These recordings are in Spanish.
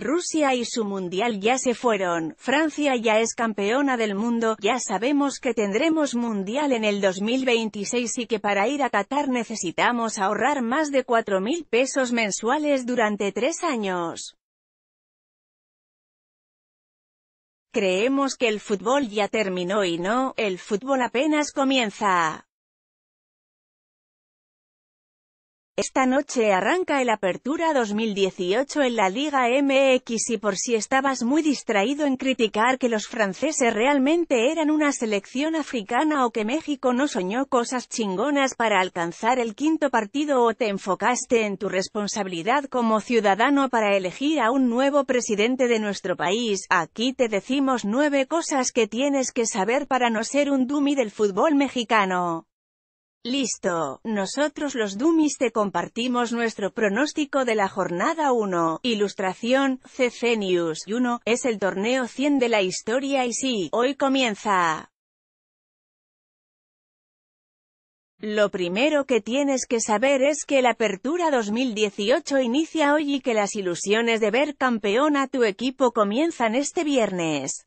Rusia y su mundial ya se fueron, Francia ya es campeona del mundo, ya sabemos que tendremos mundial en el 2026 y que para ir a Qatar necesitamos ahorrar más de 4.000 pesos mensuales durante tres años. Creemos que el fútbol ya terminó y no, el fútbol apenas comienza. Esta noche arranca el Apertura 2018 en la Liga MX y por si estabas muy distraído en criticar que los franceses realmente eran una selección africana o que México no soñó cosas chingonas para alcanzar el quinto partido o te enfocaste en tu responsabilidad como ciudadano para elegir a un nuevo presidente de nuestro país, aquí te decimos nueve cosas que tienes que saber para no ser un dummy del fútbol mexicano. Listo, nosotros los dummies te compartimos nuestro pronóstico de la jornada 1. Ilustración, CC 1, es el torneo 100 de la historia y sí, hoy comienza. Lo primero que tienes que saber es que la apertura 2018 inicia hoy y que las ilusiones de ver campeón a tu equipo comienzan este viernes.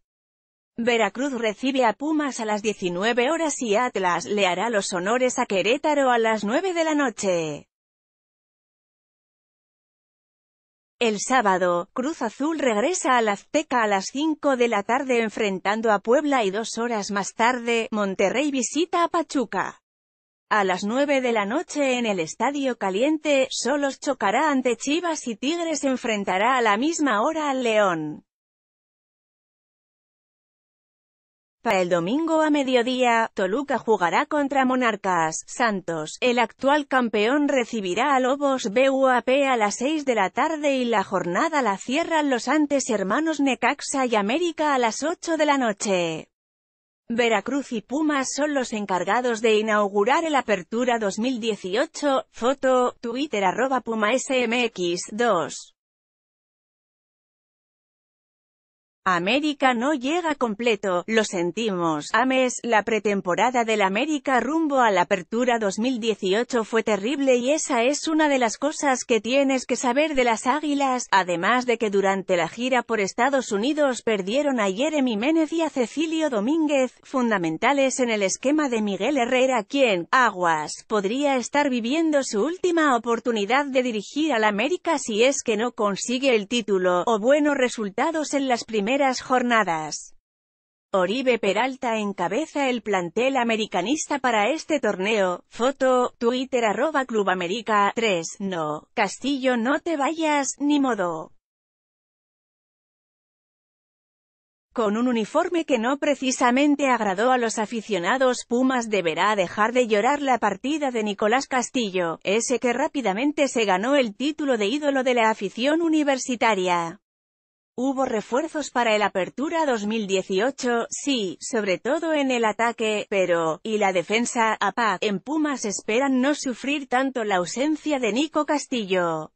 Veracruz recibe a Pumas a las 19 horas y Atlas le hará los honores a Querétaro a las 9 de la noche. El sábado, Cruz Azul regresa al Azteca a las 5 de la tarde enfrentando a Puebla y dos horas más tarde, Monterrey visita a Pachuca. A las 9 de la noche en el Estadio Caliente, Solos chocará ante Chivas y Tigres enfrentará a la misma hora al León. Para el domingo a mediodía, Toluca jugará contra Monarcas, Santos, el actual campeón recibirá a Lobos BUAP a las 6 de la tarde y la jornada la cierran los antes hermanos Necaxa y América a las 8 de la noche. Veracruz y Pumas son los encargados de inaugurar el Apertura 2018, foto, Twitter arroba PumaSMX2. América no llega completo, lo sentimos. Ames, la pretemporada del América rumbo a la apertura 2018 fue terrible y esa es una de las cosas que tienes que saber de las Águilas, además de que durante la gira por Estados Unidos perdieron a Jeremy Ménez y a Cecilio Domínguez, fundamentales en el esquema de Miguel Herrera quien, aguas, podría estar viviendo su última oportunidad de dirigir al América si es que no consigue el título, o buenos resultados en las primeras jornadas. Oribe Peralta encabeza el plantel americanista para este torneo, foto, twitter arroba Club América, 3, no, Castillo no te vayas, ni modo. Con un uniforme que no precisamente agradó a los aficionados Pumas deberá dejar de llorar la partida de Nicolás Castillo, ese que rápidamente se ganó el título de ídolo de la afición universitaria. Hubo refuerzos para el Apertura 2018, sí, sobre todo en el ataque, pero, y la defensa, Apa, en Pumas esperan no sufrir tanto la ausencia de Nico Castillo.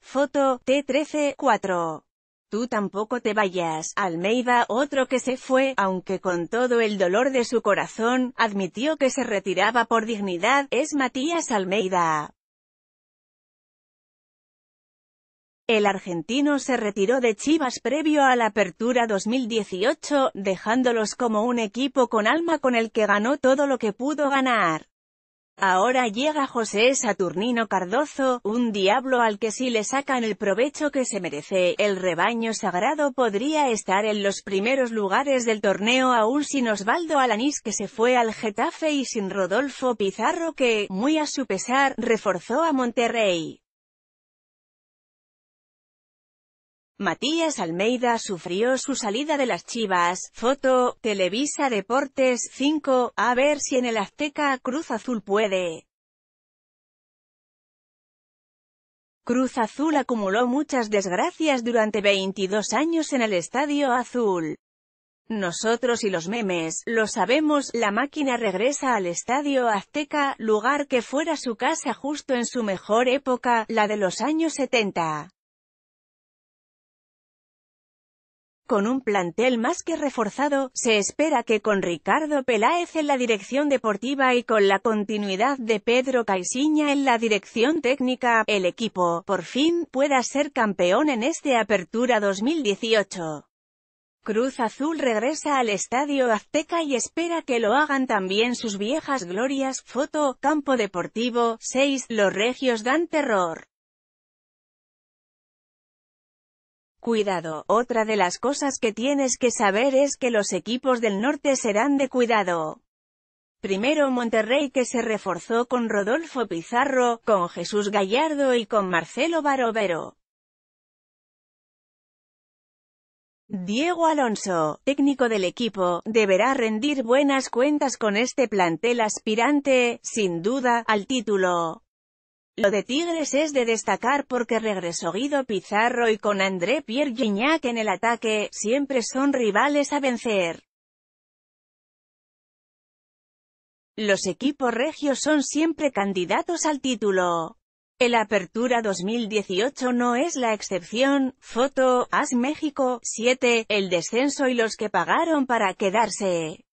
Foto, T13, 4. Tú tampoco te vayas, Almeida, otro que se fue, aunque con todo el dolor de su corazón, admitió que se retiraba por dignidad, es Matías Almeida. El argentino se retiró de Chivas previo a la apertura 2018, dejándolos como un equipo con alma con el que ganó todo lo que pudo ganar. Ahora llega José Saturnino Cardozo, un diablo al que si le sacan el provecho que se merece, el rebaño sagrado podría estar en los primeros lugares del torneo aún sin Osvaldo Alanís que se fue al Getafe y sin Rodolfo Pizarro que, muy a su pesar, reforzó a Monterrey. Matías Almeida sufrió su salida de las Chivas, foto, Televisa Deportes 5, a ver si en el Azteca Cruz Azul puede. Cruz Azul acumuló muchas desgracias durante 22 años en el Estadio Azul. Nosotros y los memes, lo sabemos, la máquina regresa al Estadio Azteca, lugar que fuera su casa justo en su mejor época, la de los años 70. Con un plantel más que reforzado, se espera que con Ricardo Peláez en la dirección deportiva y con la continuidad de Pedro Caixinha en la dirección técnica, el equipo, por fin, pueda ser campeón en este Apertura 2018. Cruz Azul regresa al Estadio Azteca y espera que lo hagan también sus viejas glorias, foto, campo deportivo, 6, los regios dan terror. Cuidado, otra de las cosas que tienes que saber es que los equipos del norte serán de cuidado. Primero Monterrey que se reforzó con Rodolfo Pizarro, con Jesús Gallardo y con Marcelo Barovero. Diego Alonso, técnico del equipo, deberá rendir buenas cuentas con este plantel aspirante, sin duda, al título. Lo de Tigres es de destacar porque regresó Guido Pizarro y con André Pierre Gignac en el ataque, siempre son rivales a vencer. Los equipos regios son siempre candidatos al título. El Apertura 2018 no es la excepción, foto, AS México, 7, el descenso y los que pagaron para quedarse.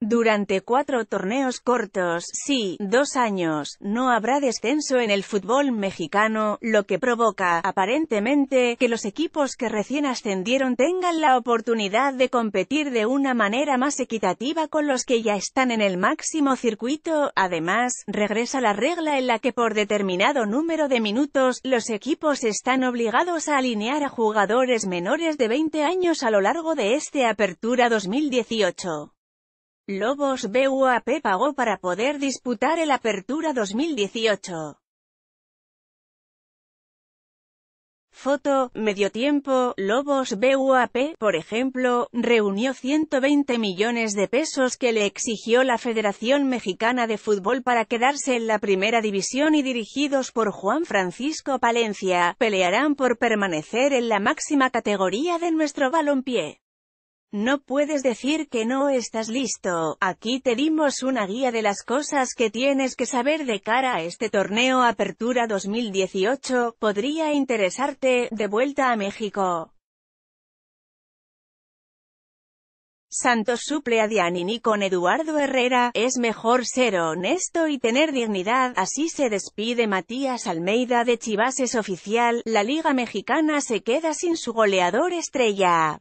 Durante cuatro torneos cortos, sí, dos años, no habrá descenso en el fútbol mexicano, lo que provoca, aparentemente, que los equipos que recién ascendieron tengan la oportunidad de competir de una manera más equitativa con los que ya están en el máximo circuito. Además, regresa la regla en la que por determinado número de minutos, los equipos están obligados a alinear a jugadores menores de 20 años a lo largo de este Apertura 2018. Lobos BUAP pagó para poder disputar el Apertura 2018. Foto, medio tiempo, Lobos BUAP, por ejemplo, reunió 120 millones de pesos que le exigió la Federación Mexicana de Fútbol para quedarse en la primera división y dirigidos por Juan Francisco Palencia, pelearán por permanecer en la máxima categoría de nuestro balompié. No puedes decir que no estás listo, aquí te dimos una guía de las cosas que tienes que saber de cara a este torneo Apertura 2018, podría interesarte, de vuelta a México. Santos suple a Dianini con Eduardo Herrera, es mejor ser honesto y tener dignidad, así se despide Matías Almeida de Chivas es oficial, la Liga Mexicana se queda sin su goleador estrella.